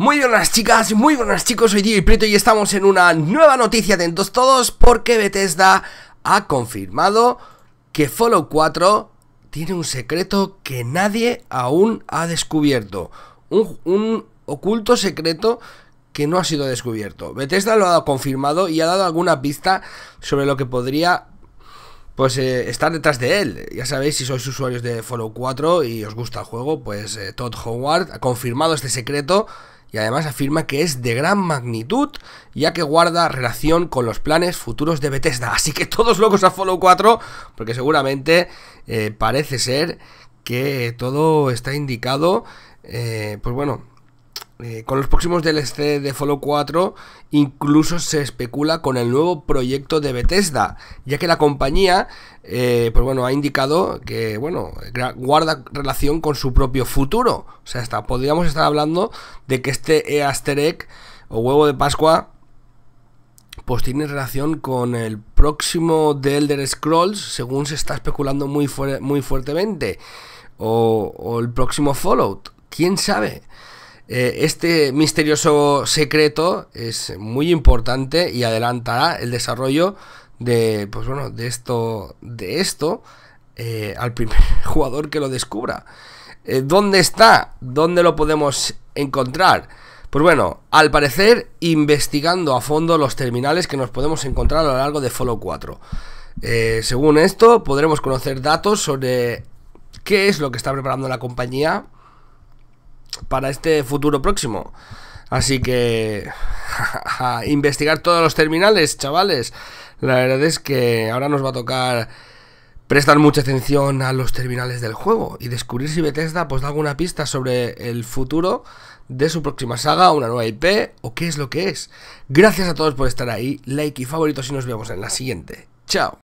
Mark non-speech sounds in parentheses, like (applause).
Muy buenas chicas, muy buenas chicos, soy Diego Prieto y estamos en una nueva noticia atentos todos porque Bethesda ha confirmado que Fallout 4 tiene un secreto que nadie aún ha descubierto, un, oculto secreto que no ha sido descubierto. Bethesda lo ha confirmado y ha dado alguna pista sobre lo que podría pues eh, estar detrás de él. Ya sabéis, si sois usuarios de Fallout 4 y os gusta el juego, pues eh, Todd Howard ha confirmado este secreto y además afirma que es de gran magnitud ya que guarda relación con los planes futuros de Bethesda. (laughs) Así que todos locos a Follow 4 porque seguramente eh, parece ser que todo está indicado, eh, pues bueno, eh, con los próximos DLC de Fallout 4 incluso se especula con el nuevo proyecto de Bethesda, ya que la compañía eh, pues bueno, ha indicado que bueno, guarda relación con su propio futuro. O sea, hasta podríamos estar hablando de que este Easter egg o huevo de Pascua pues tiene relación con el próximo de Elder Scrolls, según se está especulando muy, muy fuertemente, o, o el próximo Fallout. ¿Quién sabe? Eh, este misterioso secreto es muy importante y adelantará el desarrollo de, pues de esto, de esto eh, al primer (laughs) jugador que lo descubra. Eh, ¿Dónde está? ¿Dónde lo podemos encontrar? Pues bueno, al parecer investigando a fondo los terminales que nos podemos encontrar a lo largo de Follow 4. según esto, podremos conocer datos sobre qué es lo que está preparando la compañía para este futuro próximo. Así que (laughs) investigar todos los terminales, chavales. La verdad es que ahora nos va a tocar prestar mucha atención a los terminales del juego y descubrir si Bethesda pues da alguna pista sobre el futuro de su próxima saga, una nueva IP o qué es lo que es. Gracias a todos por estar ahí, like y favorito Y nos vemos en la siguiente. Chao.